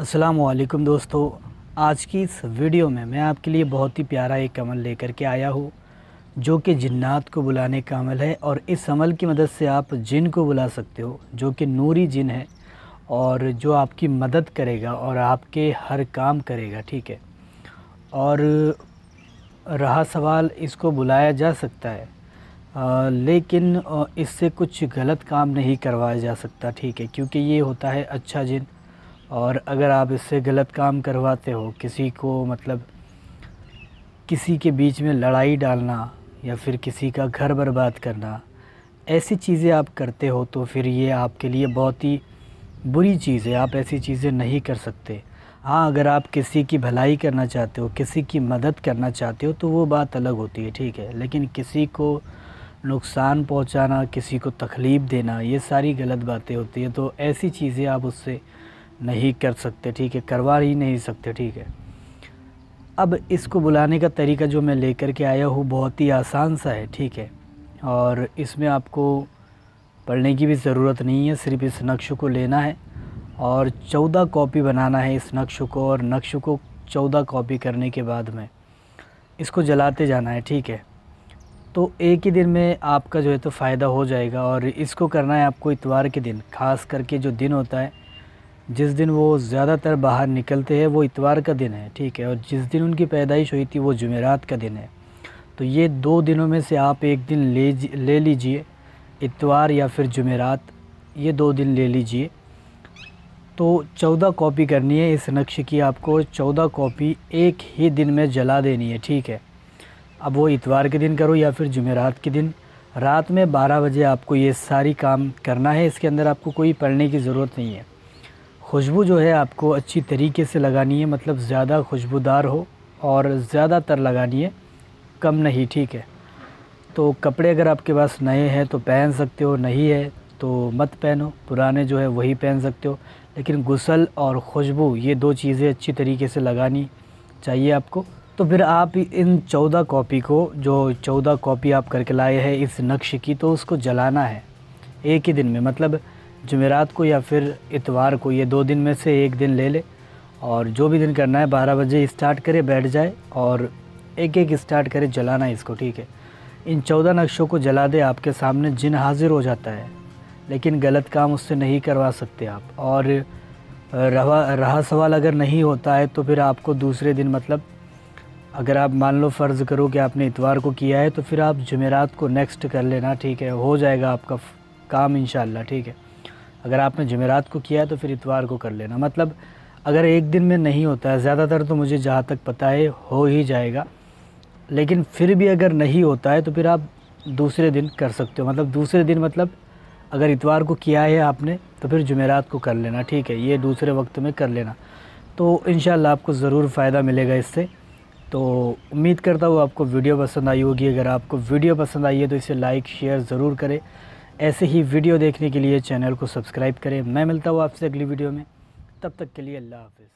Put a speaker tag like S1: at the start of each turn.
S1: असलकम दोस्तों आज की इस वीडियो में मैं आपके लिए बहुत ही प्यारा एक अमल लेकर के आया हूँ जो कि जिन्नात को बुलाने का अमल है और इस अमल की मदद से आप जिन को बुला सकते हो जो कि नूरी जिन है और जो आपकी मदद करेगा और आपके हर काम करेगा ठीक है और रहा सवाल इसको बुलाया जा सकता है आ, लेकिन इससे कुछ गलत काम नहीं करवाया जा सकता ठीक है क्योंकि ये होता है अच्छा जिन और अगर आप इससे गलत काम करवाते हो किसी को मतलब किसी के बीच में लड़ाई डालना या फिर किसी का घर बर्बाद करना ऐसी चीज़ें आप करते हो तो फिर ये आपके लिए बहुत ही बुरी चीज़ है आप ऐसी चीज़ें नहीं कर सकते हाँ अगर आप किसी की भलाई करना चाहते हो किसी की मदद करना चाहते हो तो वो बात अलग होती है ठीक है लेकिन किसी को नुकसान पहुंचाना किसी को तकलीफ़ देना ये सारी गलत बातें होती है तो ऐसी चीज़ें आप उससे नहीं कर सकते ठीक है करवा ही नहीं सकते ठीक है अब इसको बुलाने का तरीका जो मैं लेकर के आया हूँ बहुत ही आसान सा है ठीक है और इसमें आपको पढ़ने की भी ज़रूरत नहीं है सिर्फ इस नक्श को लेना है और चौदह कॉपी बनाना है इस नक्श को और नक्श को चौदह कॉपी करने के बाद में इसको जलाते जाना है ठीक है तो एक ही दिन में आपका जो है तो फ़ायदा हो जाएगा और इसको करना है आपको इतवार के दिन खास करके जो दिन होता है जिस दिन वो ज़्यादातर बाहर निकलते हैं वो इतवार का दिन है ठीक है और जिस दिन उनकी पैदाइश हुई थी वो जुमेरात का दिन है तो ये दो दिनों में से आप एक दिन ले ले लीजिए इतवार या फिर जुमेरात ये दो दिन ले लीजिए तो चौदह कॉपी करनी है इस नक्श की आपको चौदह कॉपी एक ही दिन में जला देनी है ठीक है अब वो इतवार के दिन करो या फिर जुमेरात के दिन रात में बारह बजे आपको ये सारी काम करना है इसके अंदर आपको कोई पढ़ने की ज़रूरत नहीं है खुशबू जो है आपको अच्छी तरीके से लगानी है मतलब ज़्यादा खुशबूदार हो और ज़्यादातर लगानी है कम नहीं ठीक है तो कपड़े अगर आपके पास नए हैं तो पहन सकते हो नहीं है तो मत पहनो पुराने जो है वही पहन सकते हो लेकिन गुसल और खुशबू ये दो चीज़ें अच्छी तरीके से लगानी चाहिए आपको तो फिर आप इन चौदह कॉपी को जो चौदह कॉपी आप करके लाए हैं इस नक्श की तो उसको जलाना है एक ही दिन में मतलब जमेरात को या फिर इतवार को ये दो दिन में से एक दिन ले ले और जो भी दिन करना है बारह बजे स्टार्ट करे बैठ जाए और एक एक स्टार्ट करे जलाना इसको ठीक है इन चौदह नक्शों को जला दे आपके सामने जिन हाजिर हो जाता है लेकिन गलत काम उससे नहीं करवा सकते आप और रहा रहा सवाल अगर नहीं होता है तो फिर आपको दूसरे दिन मतलब अगर आप मान लो फ़र्ज़ करो कि आपने इतवार को किया है तो फिर आप जमेरात को नेक्स्ट कर लेना ठीक है हो जाएगा आपका काम इन ठीक है अगर आपने जमेरात को किया है तो फिर इतवार को कर लेना मतलब अगर एक दिन में नहीं होता है ज़्यादातर तो मुझे जहाँ तक पता है हो ही जाएगा लेकिन फिर भी अगर नहीं होता है तो फिर आप दूसरे दिन कर सकते हो मतलब दूसरे दिन मतलब अगर इतवार को किया है आपने तो फिर जमेरात को कर लेना ठीक है ये दूसरे वक्त में कर लेना तो इन आपको ज़रूर फ़ायदा मिलेगा इससे तो उम्मीद करता हूँ आपको वीडियो पसंद आई होगी अगर आपको वीडियो पसंद आई है तो इसे लाइक शेयर ज़रूर करें ऐसे ही वीडियो देखने के लिए चैनल को सब्सक्राइब करें मैं मिलता हूँ आपसे अगली वीडियो में तब तक के लिए अल्लाह हाफिज़